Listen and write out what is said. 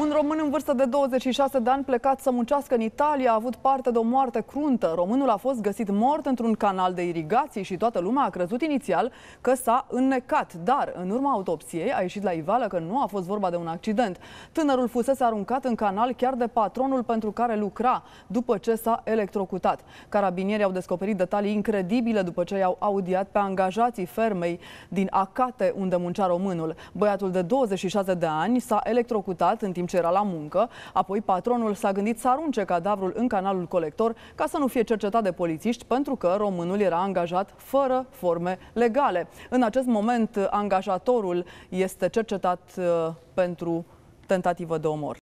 Un român în vârstă de 26 de ani plecat să muncească în Italia a avut parte de o moarte cruntă. Românul a fost găsit mort într-un canal de irigații și toată lumea a crezut inițial că s-a înnecat, dar în urma autopsiei a ieșit la ivală că nu a fost vorba de un accident. Tânărul fusese aruncat în canal chiar de patronul pentru care lucra după ce s-a electrocutat. Carabinierii au descoperit detalii incredibile după ce i-au audiat pe angajații fermei din Acate, unde muncea românul. Băiatul de 26 de ani s-a electrocutat în timp ce era la muncă, apoi patronul s-a gândit să arunce cadavrul în canalul colector ca să nu fie cercetat de polițiști pentru că românul era angajat fără forme legale. În acest moment, angajatorul este cercetat uh, pentru tentativă de omor.